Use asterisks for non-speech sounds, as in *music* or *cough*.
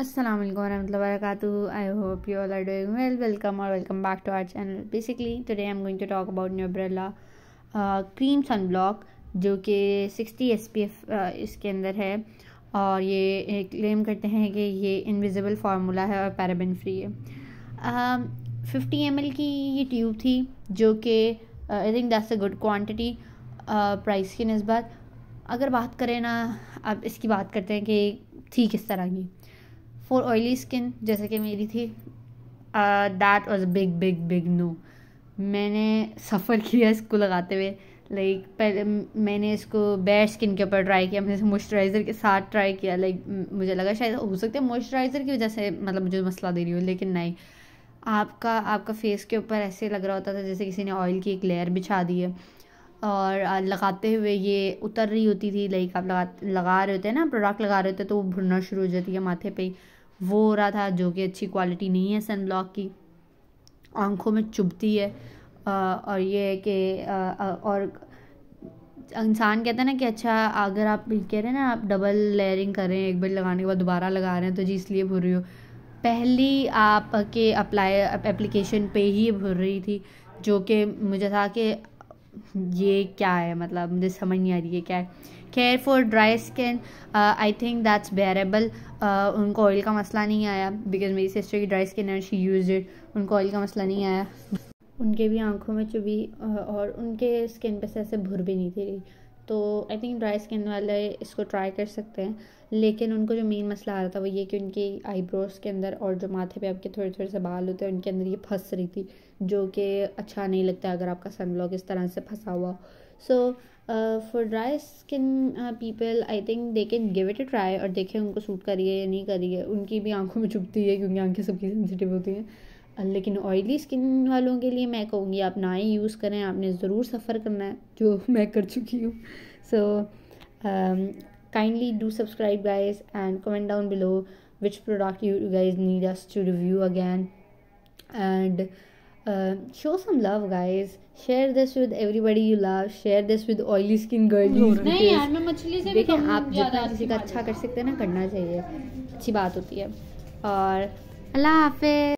असलम वरहमल वरक I hope you all are doing well welcome or welcome back to our channel basically today I'm going to talk about Nubrella cream sunblock जो कि 60 S uh, इसके अंदर है और ये क्लेम करते हैं कि ये इनविजिबल फार्मूला है और पैराबिन फ्री है फिफ्टी uh, एम की ये ट्यूब थी जो कि I think that's a good quantity price की नस्बत अगर बात करें ना अब इसकी बात करते हैं कि थी किस तरह की फॉर ऑयली स्किन जैसे कि मेरी थी that was big big big no मैंने सफ़र किया इसको लगाते हुए लाइक like, पहले मैंने इसको बेयर स्किन के ऊपर ट्राई किया मैंने मॉइस्चराइज़र के साथ ट्राई किया लाइक like, मुझे लगा शायद हो सकता है मॉइस्चराइज़र की वजह से मतलब मुझे मसला दे रही हो लेकिन नहीं आपका आपका फेस के ऊपर ऐसे लग रहा होता था जैसे किसी ने ऑयल की एक लेयर बिछा दी है और लगाते हुए ये उतर रही होती थी लाइक आप लगा लगा रहे होते हैं ना प्रोडक्ट लगा रहे होते हैं तो वो भुनना शुरू हो जाती है माथे पे वो हो रहा था जो कि अच्छी क्वालिटी नहीं है सन ब्लॉक की आंखों में चुभती है और ये है कि और इंसान कहता है ना कि अच्छा अगर आप कह रहे हैं ना आप डबल लेयरिंग कर रहे हैं एक बार लगाने के बाद दोबारा लगा रहे हैं तो जी इसलिए भुर रही हो पहली आपके अप्लाई एप्लीकेशन पे ही भुर रही थी जो कि मुझे था कि ये क्या है मतलब मुझे समझ नहीं आ रही है क्या है care for dry skin I think that's bearable उनको ऑयल का मसला नहीं आया बिकॉज मेरी सिस्टर की ड्राई स्किन है शी यूज इट उनको ऑयल का मसला नहीं आया उनके भी आंखों में चुभी uh, और उनके स्किन पे से ऐसे भुर भी नहीं थी तो आई थिंक ड्राई स्किन वाले इसको ट्राई कर सकते हैं लेकिन उनको जो मेन मसला आ रहा था वो ये कि उनकी आईब्रोज़ के अंदर और जो माथे पे आपके थोड़े थोड़े से बाल होते हैं उनके अंदर ये फंस रही थी जो कि अच्छा नहीं लगता अगर आपका सन ब्लॉक इस तरह से फंसा हुआ so for dry skin people I think they can give it a try और देखें उनको सूट करिए या नहीं करिए उनकी भी आंखों में चुभती है क्योंकि आंखें सबकी सेंसिटिव होती हैं लेकिन ऑयली स्किन वालों के लिए मैं कहूँगी आप ना ही यूज़ करें आपने ज़रूर सफ़र करना है जो *laughs* मैं कर चुकी हूँ so kindly do subscribe guys and comment down below which product you guys need us to review again and show some love guys share this with everybody you love share this with oily skin girl नहीं यार मैं मछली से देखिए आप जितना किसी का अच्छा कर सकते हैं ना करना चाहिए अच्छी बात होती है और अल्लाह हाफि